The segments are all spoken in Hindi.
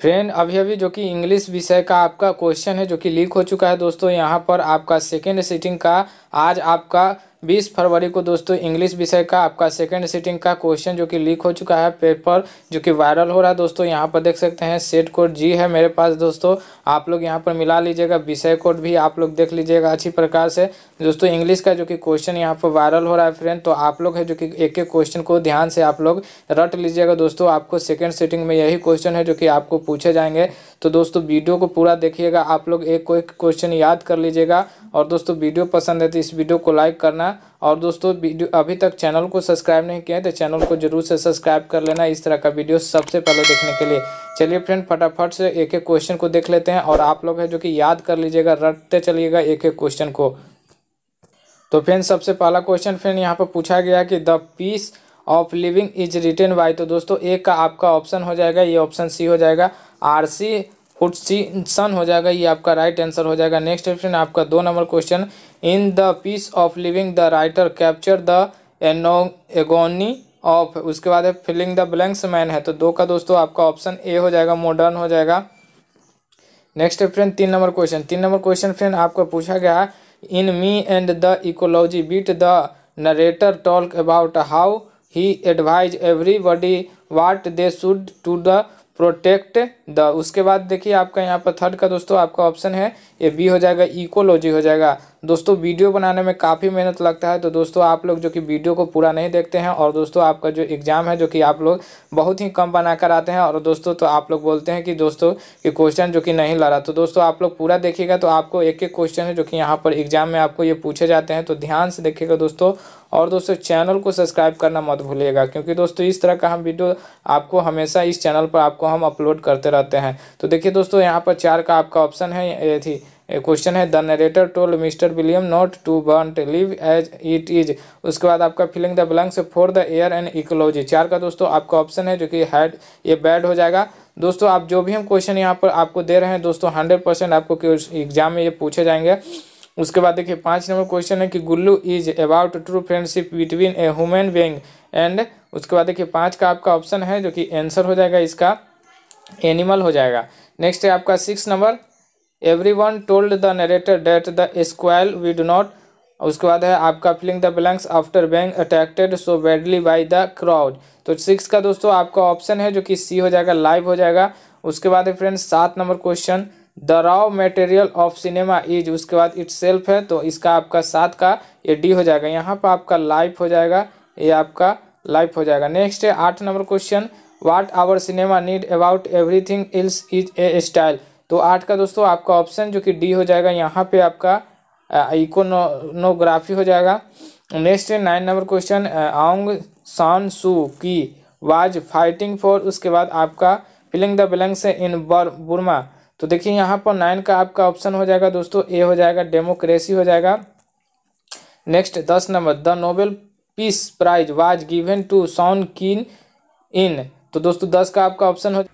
फ्रेंड अभी अभी जो कि इंग्लिश विषय का आपका क्वेश्चन है जो कि लीक हो चुका है दोस्तों यहाँ पर आपका सेकेंड सीटिंग का आज आपका 20 फरवरी को दोस्तों इंग्लिश विषय का आपका सेकंड सीटिंग का क्वेश्चन जो कि लीक हो चुका है पेपर जो कि वायरल हो रहा है दोस्तों यहाँ पर देख सकते हैं सेट कोड जी है मेरे पास दोस्तों आप लोग यहाँ पर मिला लीजिएगा विषय कोड भी आप लोग देख लीजिएगा अच्छी प्रकार से दोस्तों इंग्लिश का जो कि क्वेश्चन यहाँ पर वायरल हो रहा है फ्रेंड तो आप लोग है जो कि एक एक क्वेश्चन को ध्यान से आप लोग रट लीजिएगा दोस्तों आपको सेकेंड सीटिंग में यही क्वेश्चन है जो कि आपको पूछे जाएंगे तो दोस्तों वीडियो को पूरा देखिएगा आप लोग एक को एक क्वेश्चन याद कर लीजिएगा और दोस्तों वीडियो पसंद है तो तो इस वीडियो को लाइक करना और दोस्तों वीडियो अभी तक चैनल को सब्सक्राइब नहीं किया है तो चैनल को जरूर से सब्सक्राइब कर लेना इस तरह का वीडियो सबसे पहले देखने के लिए चलिए फ्रेंड फटाफट से एक एक क्वेश्चन को देख लेते हैं और आप लोग है जो कि याद कर लीजिएगा रटते चलिएगा एक एक क्वेश्चन को तो फ्रेंड सबसे पहला क्वेश्चन फ्रेंड यहाँ पर पूछा गया कि the piece of living is written by तो दोस्तों एक का आपका ऑप्शन हो जाएगा ये ऑप्शन सी हो जाएगा आर सी फुट सी सन हो जाएगा ये आपका राइट आंसर हो जाएगा नेक्स्ट फ्रेंड आपका दो number question the piece of living the writer capture the एनो एगोनी ऑफ उसके बाद है filling the blanks है तो दो का दोस्तों आपका ऑप्शन ए हो जाएगा मॉडर्न हो जाएगा नेक्स्ट फ्रेंड तीन नंबर क्वेश्चन तीन नंबर क्वेश्चन फ्रेंड आपको पूछा गया है in me and the ecology beat the narrator talk about how he advise everybody what they should to the protect the उसके बाद देखिए आपका यहाँ पर थर्ड का दोस्तों आपका ऑप्शन है ए बी हो जाएगा इकोलॉजी हो जाएगा दोस्तों वीडियो बनाने में काफ़ी मेहनत लगता है तो दोस्तों आप लोग जो कि वीडियो को पूरा नहीं देखते हैं और दोस्तों आपका जो एग्ज़ाम है जो कि आप लोग बहुत ही कम बनाकर आते हैं और दोस्तों तो आप लोग बोलते हैं कि दोस्तों कि क्वेश्चन जो कि नहीं लड़ा तो दोस्तों आप लोग पूरा देखिएगा तो आपको एक एक क्वेश्चन है जो कि यहाँ पर एग्ज़ाम में आपको ये पूछे जाते हैं तो ध्यान से देखिएगा दोस्तों और दोस्तों चैनल को सब्सक्राइब करना मत भूलिएगा क्योंकि दोस्तों इस तरह का हम वीडियो आपको हमेशा इस चैनल पर आपको हम अपलोड करते रहते हैं तो देखिए दोस्तों यहाँ पर चार का आपका ऑप्शन है थी क्वेश्चन है the narrator told mister William not to want live as it is उसके बाद आपका filling the blanks for the air and ecology चार का दोस्तों आपका ऑप्शन है जो कि हैड ये बैड हो जाएगा दोस्तों आप जो भी हम क्वेश्चन यहाँ पर आपको दे रहे हैं दोस्तों हंड्रेड परसेंट आपको एग्जाम में ये पूछे जाएंगे उसके बाद देखिए पाँच नंबर क्वेश्चन है कि Gullu is about true friendship between a human being and उसके बाद देखिए पाँच का आपका ऑप्शन है जो कि आंसर हो जाएगा इसका एनिमल हो जाएगा नेक्स्ट है आपका six number everyone told the narrator that the we would not उसके बाद है आपका filling the blanks after bank attacked so badly by the crowd तो सिक्स का दोस्तों आपका ऑप्शन है जो कि सी हो जाएगा लाइव हो जाएगा उसके बाद है फ्रेंड्स सात number question the raw material of cinema is उसके बाद इट सेल्फ है तो इसका आपका सात का ये डी हो जाएगा यहाँ पर आपका लाइव हो जाएगा ये आपका लाइव हो जाएगा नेक्स्ट है आठ number question what our cinema need about everything else is a style तो आठ का दोस्तों आपका ऑप्शन जो कि डी हो जाएगा यहाँ पे आपका इकोनोग्राफी हो जाएगा next nine number question Aung San Suu Kyi was fighting for उसके बाद आपका filling the blanks in Burma तो देखिए यहाँ पर नाइन का आपका ऑप्शन हो जाएगा दोस्तों ए हो जाएगा डेमोक्रेसी हो जाएगा नेक्स्ट दस number the Nobel peace prize was given to San Kyi in तो दोस्तों दस का आपका ऑप्शन हो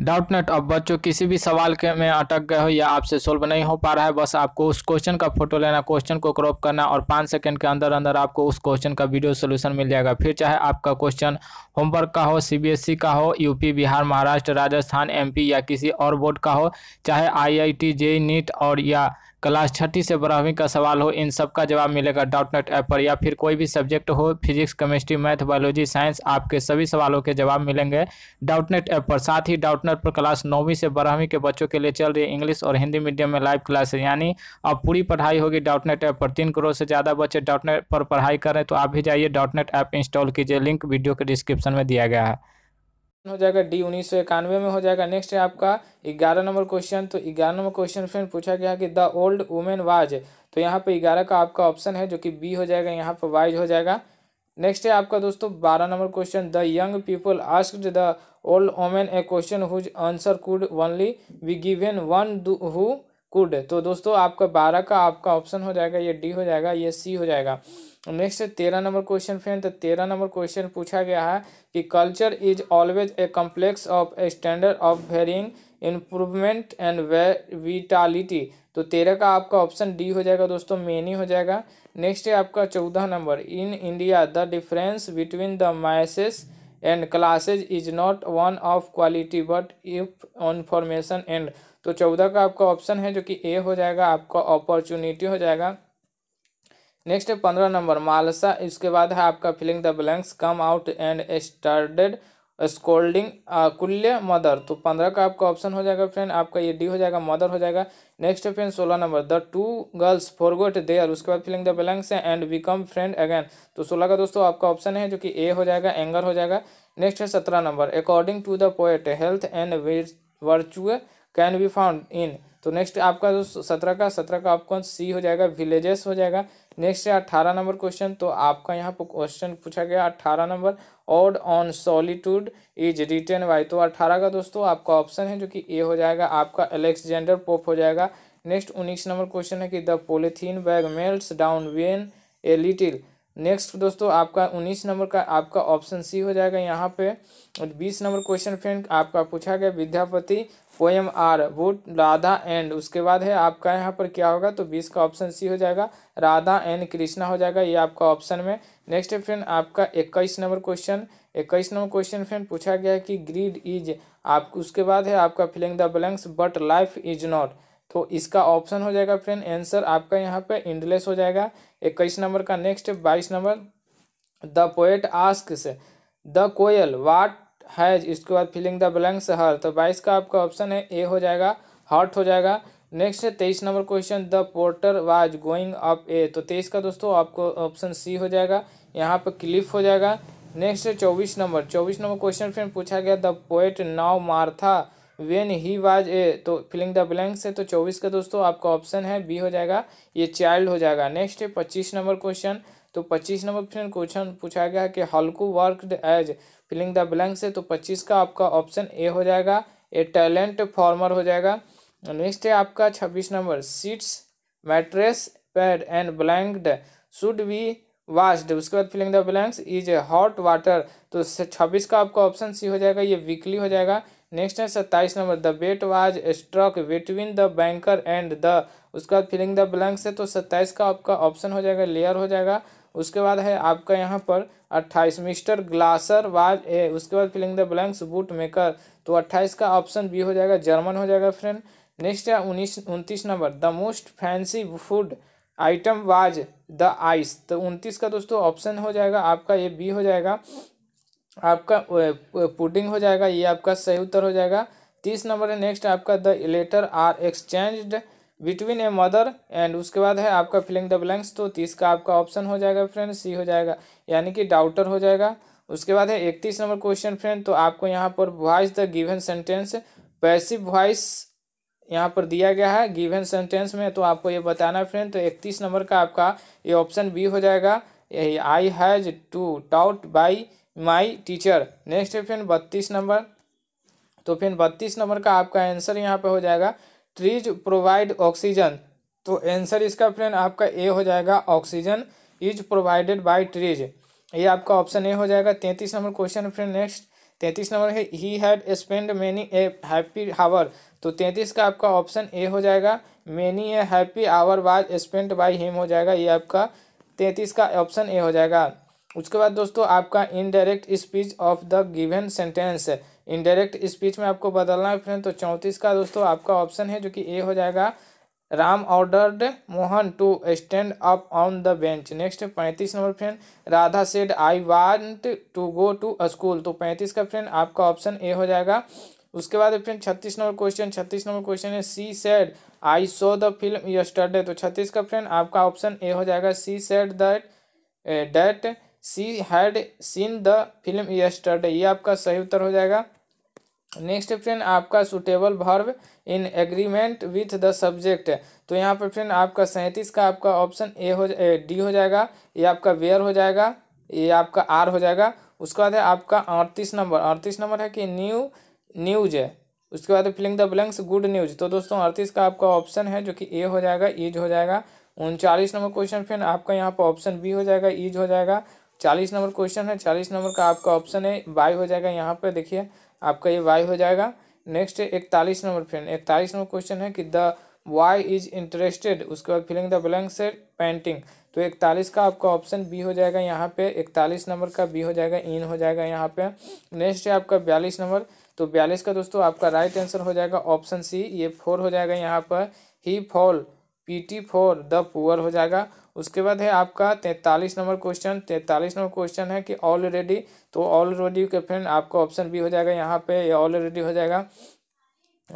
डाउट नेट अब बच्चों किसी भी सवाल के में अटक गए हो या आपसे सोल्व नहीं हो पा रहा है बस आपको उस क्वेश्चन का फोटो लेना क्वेश्चन को क्रॉप करना और पाँच सेकंड के अंदर अंदर आपको उस क्वेश्चन का वीडियो सोल्यूशन मिल जाएगा फिर चाहे आपका क्वेश्चन होमवर्क का हो सीबीएसई e का हो यूपी बिहार महाराष्ट्र राजस्थान एम या किसी और बोर्ड का हो चाहे आई आई नीट और या क्लास छठी से बारहवीं का सवाल हो इन सब का जवाब मिलेगा डॉट नेट ऐप पर या फिर कोई भी सब्जेक्ट हो physics chemistry math biology science आपके सभी सवालों के जवाब मिलेंगे डॉट नेट ऐप पर साथ ही डॉट नेट पर क्लास नौवीं से बारहवीं के बच्चों के लिए चल रही इंग्लिश और हिंदी मीडियम में लाइव क्लास है यानी अब पूरी पढ़ाई होगी डॉट नेट ऐप पर तीन करोड़ से ज़्यादा बच्चे डॉट नेट पर पढ़ाई करें तो आप भी जाइए डॉट नेट ऐप इंस्टॉल कीजिए लिंक वीडियो के डिस्क्रिप्शन में दिया गया है हो जाएगा डी उन्नीस सौ इक्यानवे में हो जाएगा नेक्स्ट है आपका ग्यारह नंबर क्वेश्चन तो ग्यारह नंबर क्वेश्चन फ्रेंड पूछा गया कि द ओल्ड वुमेन वाज तो यहाँ पे ग्यारह का आपका ऑप्शन है जो कि बी हो जाएगा यहाँ पर वाइज हो जाएगा नेक्स्ट है आपका दोस्तों बारह number question the young people asked the old women a question whose answer could only be given one who could तो दोस्तों आपका बारह का आपका ऑप्शन हो जाएगा ये डी हो जाएगा ये सी हो जाएगा नेक्स्ट तेरह नंबर क्वेश्चन फ्रेंड तो तेरह नंबर क्वेश्चन पूछा गया है कि culture is always a complex of a standard of varying improvement and vitality तो तेरह का आपका ऑप्शन डी हो जाएगा दोस्तों मेनी हो जाएगा नेक्स्ट है आपका चौदह number in India the difference between the masses and classes is not one of quality but if information and तो चौदह का आपका ऑप्शन है जो कि ए हो जाएगा आपका अपॉर्चुनिटी हो जाएगा नेक्स्ट है पंद्रह नंबर मालसा इसके बाद है आपका filling the blanks come out and started scolding कुल्य मदर तो पंद्रह का आपका ऑप्शन हो जाएगा फ्रेंड आपका ये डी हो जाएगा मदर हो जाएगा नेक्स्ट है फ्रेंड सोलह number the two girls forgot their उसके बाद फिलिंग द ब्लैंक्स है एंड बिकम फ्रेंड अगेन तो सोलह का दोस्तों आपका ऑप्शन है जो कि ए हो जाएगा एंगर हो जाएगा नेक्स्ट है सत्रह number according to the poet health and virtue can be found in तो नेक्स्ट आपका जो सत्रह का सत्रह का आपको सी हो जाएगा विलेजेस हो जाएगा नेक्स्ट है अट्ठारह नंबर क्वेश्चन तो आपका यहाँ पर क्वेश्चन पूछा गया अट्ठारह number ode on solitude is written by तो अट्ठारह का दोस्तों आपका ऑप्शन है जो कि ए हो जाएगा आपका अलेक्जेंडर पोप हो जाएगा नेक्स्ट उन्नीस नंबर क्वेश्चन है कि the polythene bag melt down when a little next दोस्तों आपका उन्नीस नंबर का आपका ऑप्शन सी हो जाएगा यहाँ पे और बीस नंबर क्वेश्चन फ्रेंड आपका पूछा गया Vidyapati poem are would Radha and उसके बाद है आपका यहाँ पर क्या होगा तो बीस का ऑप्शन सी हो जाएगा राधा एंड कृष्णा हो जाएगा ये आपका ऑप्शन में नेक्स्ट है फ्रेंड आपका इक्कीस नंबर क्वेश्चन इक्कीस नंबर क्वेश्चन फ्रेंड पूछा गया है कि ग्रीड इज आप उसके बाद है आपका filling the blanks but life is not तो इसका ऑप्शन हो जाएगा फ्रेंड आंसर आपका यहाँ पर इंडलेस हो जाएगा इक्कीस नंबर का नेक्स्ट है बाईस number the poet ask the koel what has इसके बाद फिलिंग द ब्लैंक्स हर तो बाईस का आपका ऑप्शन है ए हो जाएगा हॉट हो जाएगा नेक्स्ट है तेईस number question the porter was going up a तो तेईस का दोस्तों आपको ऑप्शन सी हो जाएगा यहाँ पर क्लिफ हो जाएगा नेक्स्ट है चौबीस नंबर चौबीस नंबर क्वेश्चन फिर पूछा गया the poet now Martha when he was a तो फिलिंग द ब्लैंक्स है तो चौबीस का दोस्तों आपका ऑप्शन है बी हो जाएगा ये चाइल्ड हो जाएगा नेक्स्ट है पच्चीस नंबर क्वेश्चन तो पच्चीस नंबर प्रश्न क्वेश्चन पूछा गया कि Halku worked as filling the blank से तो पच्चीस का आपका ऑप्शन ए हो जाएगा ए टैलेंट फॉर्मर हो जाएगा नेक्स्ट है आपका छब्बीस number sheets mattress pad and blanket should be washed उसके बाद filling the blanks is hot water तो छब्बीस का आपका ऑप्शन सी हो जाएगा ये वीकली हो जाएगा नेक्स्ट है सत्ताईस number the bet was struck between the banker and the उसके बाद फिलिंग द ब्लैंक्स है तो सत्ताईस का आपका ऑप्शन हो जाएगा लेयर हो जाएगा उसके बाद है आपका यहाँ पर अट्ठाईस मिस्टर ग्लासर वाज ए उसके बाद filling the blanks boot maker तो अट्ठाईस का ऑप्शन बी हो जाएगा जर्मन हो जाएगा फ्रेंड नेक्स्ट है उन्नीस उनतीस number the most fancy food item was the ice तो उनतीस का दोस्तों ऑप्शन हो जाएगा आपका ये बी हो जाएगा आपका पुडिंग हो जाएगा ये आपका सही उत्तर हो जाएगा तीस नंबर है नेक्स्ट आपका the letter are exchanged between a mother and उसके बाद है आपका फिलिंग द ब्लैंक्स तो तीस का आपका ऑप्शन हो जाएगा फ्रेंड सी हो जाएगा यानी कि डाउटर हो जाएगा उसके बाद है इकतीस नंबर क्वेश्चन फ्रेंड तो आपको यहाँ पर voice the given sentence passive voice यहाँ पर दिया गया है गिवन सेंटेंस में तो आपको ये बताना है फ्रेंड तो इकतीस नंबर का आपका ये ऑप्शन बी हो जाएगा यही I has to doubt by my teacher next है फ्रेंड बत्तीस नंबर तो फिर बत्तीस नंबर का आपका आंसर यहाँ पे हो जाएगा ट्रीज प्रोवाइड ऑक्सीजन तो आंसर इसका फ्रेंड आपका ए हो जाएगा oxygen is provided by trees ये आपका ऑप्शन ए हो जाएगा तैंतीस नंबर क्वेश्चन फ्रेंड नेक्स्ट तैंतीस नंबर है he had spend many a happy hour तो तैंतीस का आपका ऑप्शन ए हो जाएगा many a happy hour was spend by him हो जाएगा ये आपका तैंतीस का ऑप्शन ए हो जाएगा उसके बाद दोस्तों आपका indirect speech of the given sentence है इनडायरेक्ट स्पीच में आपको बदलना है फ्रेंड तो चौंतीस का दोस्तों आपका ऑप्शन है जो कि ए हो जाएगा Ram ordered Mohan to stand up on the bench next पैंतीस number friend Radha said I want to go to school तो पैंतीस का फ्रेंड आपका ऑप्शन ए हो जाएगा उसके बाद फ्रेंड छत्तीस नंबर क्वेश्चन छत्तीस नंबर क्वेश्चन है she said I saw the film yesterday तो छत्तीस का फ्रेंड आपका ऑप्शन ए हो जाएगा she said that that she had seen the film yesterday ये आपका सही उत्तर हो जाएगा नेक्स्ट फ्रेंड आपका suitable verb in agreement with the subject तो यहाँ पर फ्रेंड आपका सैंतीस का आपका ऑप्शन ए हो डी हो जाएगा ये आपका वेयर हो जाएगा ये आपका आर हो जाएगा उसके बाद है आपका अड़तीस नंबर अड़तीस नंबर है कि न्यू न्यूज है उसके बाद filling the blanks good news तो दोस्तों अड़तीस का आपका ऑप्शन है जो कि ए हो जाएगा ईज हो जाएगा उनचालीस नंबर क्वेश्चन फ्रेंड आपका यहाँ पर ऑप्शन बी हो जाएगा ईज हो जाएगा चालीस नंबर क्वेश्चन है चालीस नंबर का आपका ऑप्शन है बाई हो जाएगा यहाँ पर देखिए आपका ये वाई हो जाएगा नेक्स्ट है इकतालीस नंबर फ्रेंड इकतालीस नंबर क्वेश्चन है कि द वाई इज इंटरेस्टेड उसके बाद फिलिंग द ब्लैंक से पेंटिंग तो इकतालीस का आपका ऑप्शन बी हो जाएगा यहाँ पे इकतालीस नंबर का बी हो जाएगा इन हो जाएगा यहाँ पे नेक्स्ट है आपका बयालीस नंबर तो बयालीस का दोस्तों आपका राइट आंसर हो जाएगा ऑप्शन सी ये फोर हो जाएगा यहाँ पर he fall pity for the poor हो जाएगा उसके बाद है आपका तैंतालीस नंबर क्वेश्चन तैंतालीस नंबर क्वेश्चन है कि ऑलरेडी तो ऑलरेडी के फ्रेंड आपका ऑप्शन बी हो जाएगा यहाँ पे ये ऑलरेडी हो जाएगा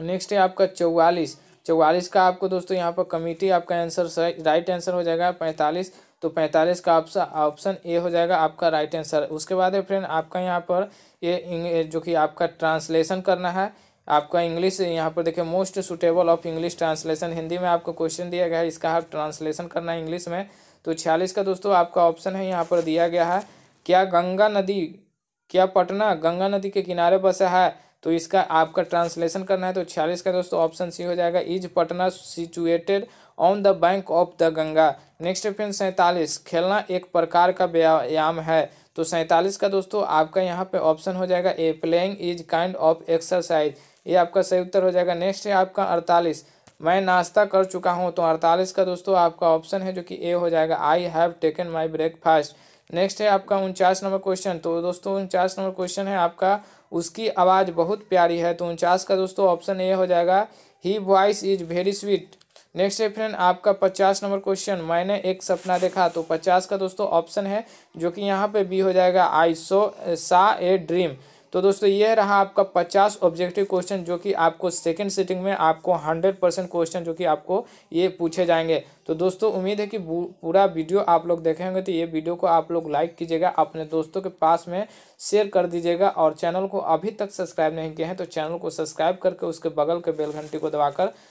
नेक्स्ट है आपका चौवालीस चौवालीस का आपको दोस्तों यहाँ पर कमिटी आपका आंसर राइट आंसर हो जाएगा पैंतालीस तो पैंतालीस का ऑप्शन ऑप्शन ए हो जाएगा आपका राइट आंसर उसके बाद है फ्रेंड आपका यहाँ पर ये जो कि आपका ट्रांसलेशन करना है आपका इंग्लिश यहाँ पर देखिए most suitable of English translation Hindi में आपको क्वेश्चन दिया गया है इसका आप ट्रांसलेशन करना है इंग्लिश में तो छियालीस का दोस्तों आपका ऑप्शन है यहाँ पर दिया गया है क्या गंगा नदी क्या पटना गंगा नदी के किनारे बसा है तो इसका आपका ट्रांसलेशन करना है तो छियालीस का दोस्तों ऑप्शन सी हो जाएगा is Patna situated on the bank of the Ganga next option सैंतालीस खेलना एक प्रकार का व्यायाम है तो सैंतालीस का दोस्तों आपका यहाँ पे ऑप्शन हो जाएगा A playing is kind of exercise ये आपका सही उत्तर हो जाएगा नेक्स्ट है आपका अड़तालीस मैं नाश्ता कर चुका हूँ तो अड़तालीस का दोस्तों आपका ऑप्शन है जो कि ए हो जाएगा I have taken my breakfast next है आपका उनचास नंबर क्वेश्चन तो दोस्तों उनचास नंबर क्वेश्चन है आपका उसकी आवाज़ बहुत प्यारी है तो उनचास का दोस्तों ऑप्शन ए हो जाएगा he voice is very sweet next है फ्रेंड आपका पचास नंबर क्वेश्चन मैंने एक सपना देखा तो पचास का दोस्तों ऑप्शन है जो कि यहाँ पे बी हो जाएगा आई सो सा ए ड्रीम तो दोस्तों ये रहा आपका पचास ऑब्जेक्टिव क्वेश्चन जो कि आपको सेकेंड सिटिंग में आपको हंड्रेड परसेंट क्वेश्चन जो कि आपको ये पूछे जाएंगे तो दोस्तों उम्मीद है कि पूरा वीडियो आप लोग देखेंगे तो ये वीडियो को आप लोग लाइक कीजिएगा अपने दोस्तों के पास में शेयर कर दीजिएगा और चैनल को अभी तक सब्सक्राइब नहीं किया है तो चैनल को सब्सक्राइब करके उसके बगल के बेल घंटी को दबाकर